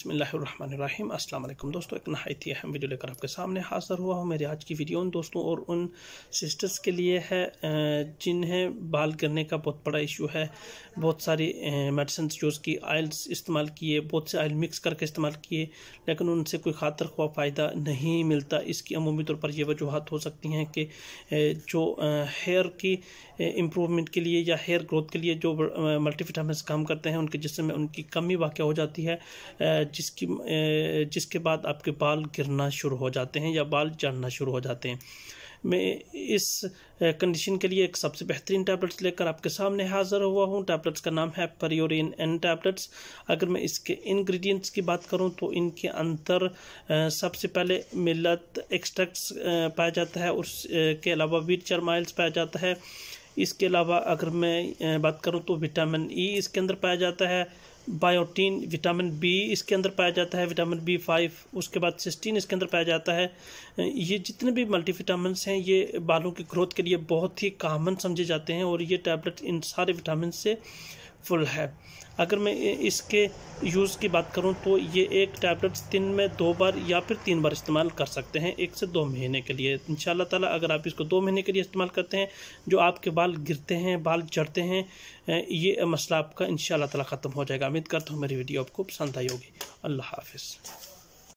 बसमीम अस्सलाम वालेकुम दोस्तों एक नहायत ही अहम वीडियो लेकर आपके सामने हाजिर हुआ हूँ मेरी आज की वीडियो उन दोस्तों और उन सिस्टर्स के लिए है जिन्हें बाल गिरने का बहुत बड़ा इशू है बहुत सारी मेडिसिन यूज़ की आयल्स इस्तेमाल किए बहुत से आयल मिक्स करके इस्तेमाल किए लेकिन उनसे कोई खातर खुआ फ़ायदा नहीं मिलता इसकी अमूमी तौर पर यह वजूहत हो सकती हैं कि जो हेयर की इम्प्रूवमेंट के लिए या हेयर ग्रोथ के लिए जो मल्टीफिटाम काम करते हैं उनके जिसमें उनकी कमी वाक़ हो जाती है जिसकी जिसके बाद आपके बाल गिरना शुरू हो जाते हैं या बाल चढ़ना शुरू हो जाते हैं मैं इस कंडीशन के लिए एक सबसे बेहतरीन टैबलेट्स लेकर आपके सामने हाज़िर हुआ हूँ टैबलेट्स का नाम है परियोरिन एन टैबलेट्स अगर मैं इसके इंग्रेडिएंट्स की बात करूँ तो इनके अंदर सबसे पहले मिलत एक्सट्रैक्ट्स पाया जाता है उसके अलावा वीट चरमाइल्स पाया जाता है इसके अलावा अगर मैं बात करूँ तो विटामिन ई e इसके अंदर पाया जाता है बायोटीन विटामिन बी इसके अंदर पाया जाता है विटामिन बी फाइव उसके बाद सिस्टीन इसके अंदर पाया जाता है ये जितने भी मल्टीविटामिन हैं ये बालों की ग्रोथ के लिए बहुत ही कामन समझे जाते हैं और ये टैबलेट इन सारे विटामिन से फुल है अगर मैं इसके यूज़ की बात करूं तो ये एक टैबलेट्स दिन में दो बार या फिर तीन बार इस्तेमाल कर सकते हैं एक से दो महीने के लिए इन ताला अगर आप इसको दो महीने के लिए इस्तेमाल करते हैं जो आपके बाल गिरते हैं बाल जड़ते हैं ये मसला आपका इन ताला ख़त्म हो जाएगा उम्मीद करता हूँ मेरी वीडियो आपको पसंद आई होगी अल्लाह हाफिज़